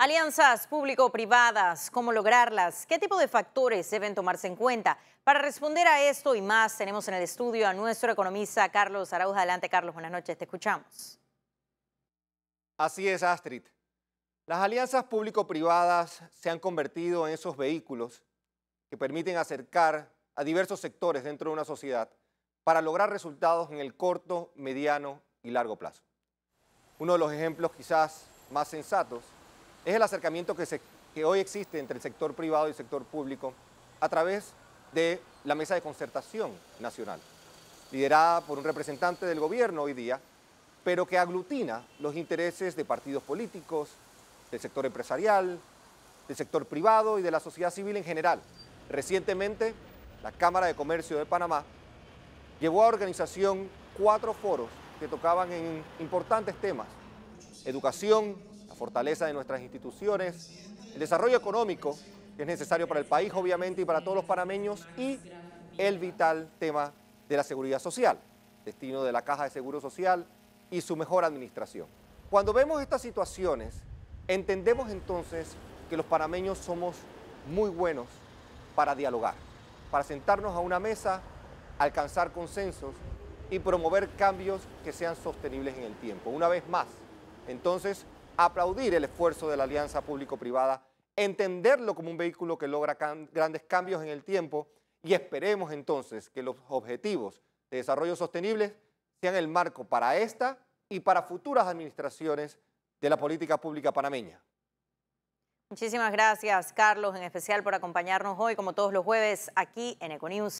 Alianzas público-privadas, ¿cómo lograrlas? ¿Qué tipo de factores deben tomarse en cuenta? Para responder a esto y más, tenemos en el estudio a nuestro economista Carlos Arauz. Adelante, Carlos, buenas noches, te escuchamos. Así es, Astrid. Las alianzas público-privadas se han convertido en esos vehículos que permiten acercar a diversos sectores dentro de una sociedad para lograr resultados en el corto, mediano y largo plazo. Uno de los ejemplos quizás más sensatos es el acercamiento que, hoy existe entre el sector privado y el sector público a través de la mesa de concertación nacional, liderada por un representante del gobierno hoy día, pero que aglutina los intereses de partidos políticos, del sector empresarial, del sector privado y de la sociedad civil en general. Recientemente, la Cámara de Comercio de Panamá llevó a organización cuatro foros que tocaban en importantes temas, educación, fortaleza de nuestras instituciones, el desarrollo económico que es necesario para el país, obviamente, y para todos los panameños, y el vital tema de la seguridad social, destino de la Caja de Seguro Social y su mejor administración. Cuando vemos estas situaciones, entendemos entonces que los panameños somos muy buenos para dialogar, para sentarnos a una mesa, alcanzar consensos y promover cambios que sean sostenibles en el tiempo. Una vez más, entonces aplaudir el esfuerzo de la alianza público-privada, entenderlo como un vehículo que logra grandes cambios en el tiempo y esperemos entonces que los objetivos de desarrollo sostenible sean el marco para esta y para futuras administraciones de la política pública panameña. Muchísimas gracias, Carlos, en especial por acompañarnos hoy, como todos los jueves, aquí en Econews.